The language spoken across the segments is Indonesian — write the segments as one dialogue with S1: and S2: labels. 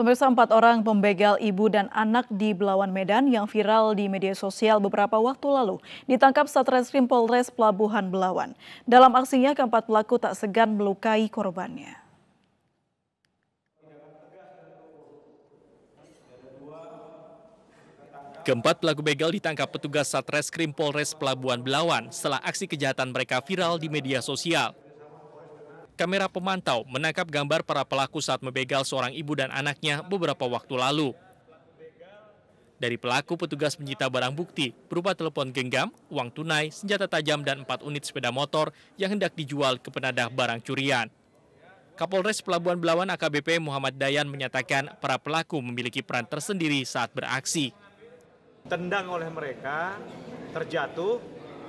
S1: Pemirsa empat orang pembegal ibu dan anak di Belawan Medan yang viral di media sosial beberapa waktu lalu ditangkap Satreskrim Polres Pelabuhan Belawan. Dalam aksinya keempat pelaku tak segan melukai korbannya.
S2: Keempat pelaku begal ditangkap petugas Satreskrim Polres Pelabuhan Belawan setelah aksi kejahatan mereka viral di media sosial kamera pemantau menangkap gambar para pelaku saat membegal seorang ibu dan anaknya beberapa waktu lalu. Dari pelaku, petugas menyita barang bukti berupa telepon genggam, uang tunai, senjata tajam, dan empat unit sepeda motor yang hendak dijual ke penadah barang curian. Kapolres Pelabuhan Belawan AKBP Muhammad Dayan menyatakan para pelaku memiliki peran tersendiri saat beraksi.
S3: Tendang oleh mereka, terjatuh,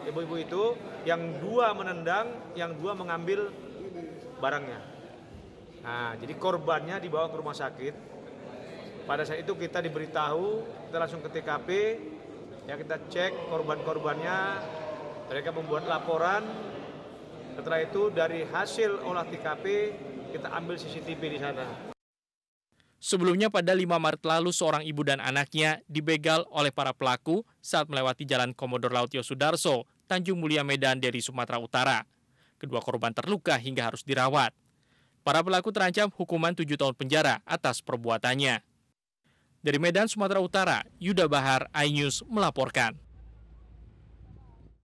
S3: ibu-ibu itu, yang dua menendang, yang dua mengambil barangnya. Nah, jadi korbannya dibawa ke rumah sakit. Pada saat itu kita diberitahu, kita langsung ke TKP, ya kita cek korban-korbannya. Mereka membuat laporan. Setelah itu dari hasil olah TKP kita ambil CCTV di sana.
S2: Sebelumnya pada 5 Maret lalu seorang ibu dan anaknya dibegal oleh para pelaku saat melewati jalan Komodor Laut Yosudarso, Tanjung Mulia Medan dari Sumatera Utara. Kedua korban terluka hingga harus dirawat. Para pelaku terancam hukuman tujuh tahun penjara atas perbuatannya. Dari Medan, Sumatera Utara, Yuda Bahar, iNews melaporkan.